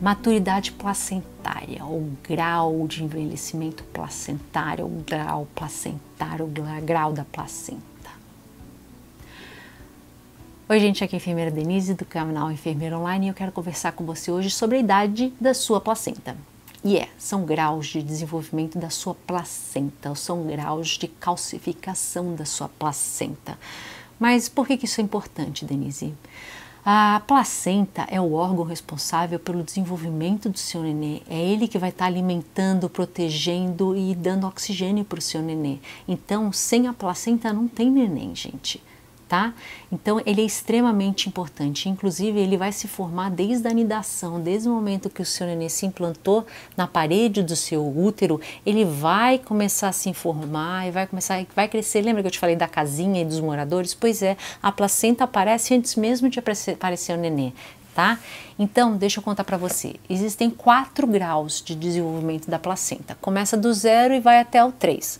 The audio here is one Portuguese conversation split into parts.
maturidade placentária, ou grau de envelhecimento placentário, ou grau placentário, ou grau da placenta. Oi, gente, aqui é a enfermeira Denise do canal Enfermeira Online e eu quero conversar com você hoje sobre a idade da sua placenta. E é, são graus de desenvolvimento da sua placenta, ou são graus de calcificação da sua placenta. Mas por que, que isso é importante, Denise? A placenta é o órgão responsável pelo desenvolvimento do seu nenê. É ele que vai estar alimentando, protegendo e dando oxigênio para o seu nenê. Então, sem a placenta não tem neném, gente tá? Então ele é extremamente importante. Inclusive ele vai se formar desde a nidação, desde o momento que o seu neném se implantou na parede do seu útero, ele vai começar a se formar e vai começar, vai crescer. Lembra que eu te falei da casinha e dos moradores? Pois é, a placenta aparece antes mesmo de aparecer o nenê. Tá? Então, deixa eu contar para você. Existem quatro graus de desenvolvimento da placenta. Começa do zero e vai até o três.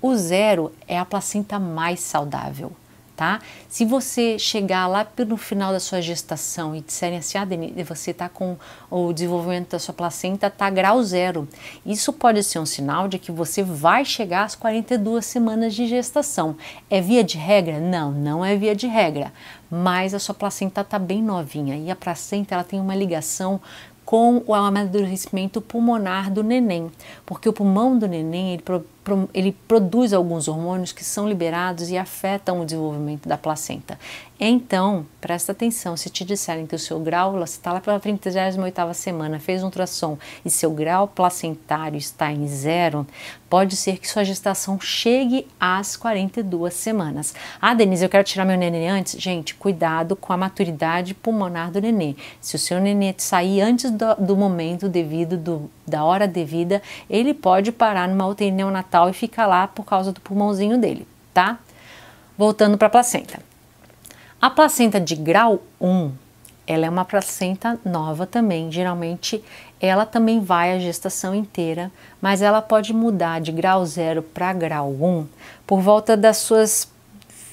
O zero é a placenta mais saudável tá? Se você chegar lá no final da sua gestação e disserem assim, ah, Denise, você está com o desenvolvimento da sua placenta está grau zero, isso pode ser um sinal de que você vai chegar às 42 semanas de gestação. É via de regra? Não, não é via de regra, mas a sua placenta está bem novinha e a placenta ela tem uma ligação com o amadurecimento pulmonar do neném, porque o pulmão do neném ele ele produz alguns hormônios que são liberados e afetam o desenvolvimento da placenta. Então, presta atenção, se te disserem que o seu grau, está lá pela 38ª semana, fez um ultrassom e seu grau placentário está em zero, pode ser que sua gestação chegue às 42 semanas. Ah, Denise, eu quero tirar meu nenê antes. Gente, cuidado com a maturidade pulmonar do nenê. Se o seu nenê sair antes do, do momento devido, do, da hora devida, ele pode parar numa UTI neonatal e fica lá por causa do pulmãozinho dele, tá? Voltando para a placenta. A placenta de grau 1, ela é uma placenta nova também, geralmente ela também vai a gestação inteira, mas ela pode mudar de grau 0 para grau 1 por volta das suas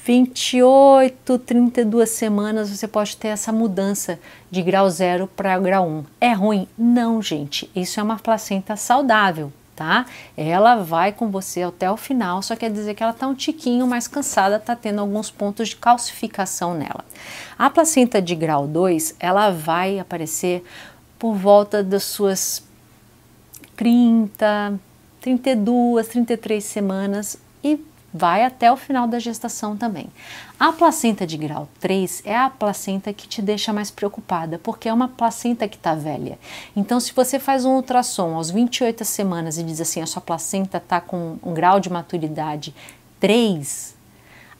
28, 32 semanas você pode ter essa mudança de grau 0 para grau 1. É ruim? Não, gente. Isso é uma placenta saudável tá? Ela vai com você até o final, só quer dizer que ela está um tiquinho mais cansada, está tendo alguns pontos de calcificação nela. A placenta de grau 2, ela vai aparecer por volta das suas 30, 32, 33 semanas e vai até o final da gestação também. A placenta de grau 3 é a placenta que te deixa mais preocupada, porque é uma placenta que está velha. Então, se você faz um ultrassom aos 28 semanas e diz assim, a sua placenta está com um grau de maturidade 3,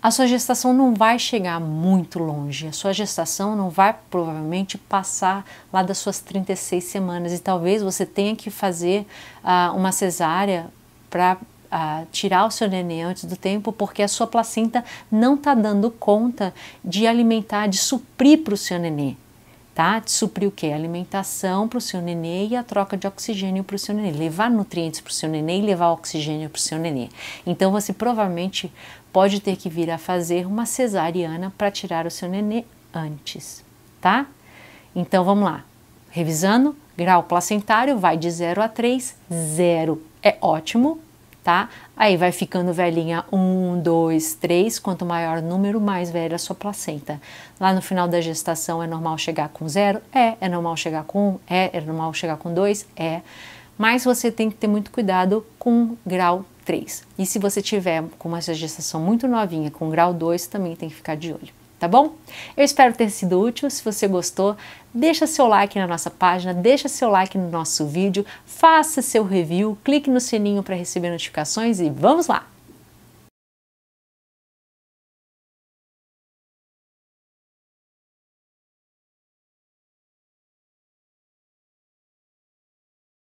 a sua gestação não vai chegar muito longe, a sua gestação não vai provavelmente passar lá das suas 36 semanas e talvez você tenha que fazer uh, uma cesárea para a tirar o seu neném antes do tempo, porque a sua placenta não está dando conta de alimentar, de suprir para o seu neném. Tá? De suprir o que? Alimentação para o seu nenê e a troca de oxigênio para o seu nenê. Levar nutrientes para o seu nenê e levar oxigênio para o seu nenê. Então você provavelmente pode ter que vir a fazer uma cesariana para tirar o seu nenê antes, tá? Então vamos lá. Revisando, grau placentário vai de 0 a 3, 0 é ótimo, tá? Aí vai ficando velhinha 1, 2, 3, quanto maior o número, mais velha a sua placenta. Lá no final da gestação é normal chegar com 0? É. É normal chegar com 1? É. É normal chegar com 2? É. Mas você tem que ter muito cuidado com grau 3. E se você tiver com uma gestação muito novinha, com grau 2, também tem que ficar de olho tá bom? Eu espero ter sido útil. Se você gostou, deixa seu like na nossa página, deixa seu like no nosso vídeo, faça seu review, clique no sininho para receber notificações e vamos lá!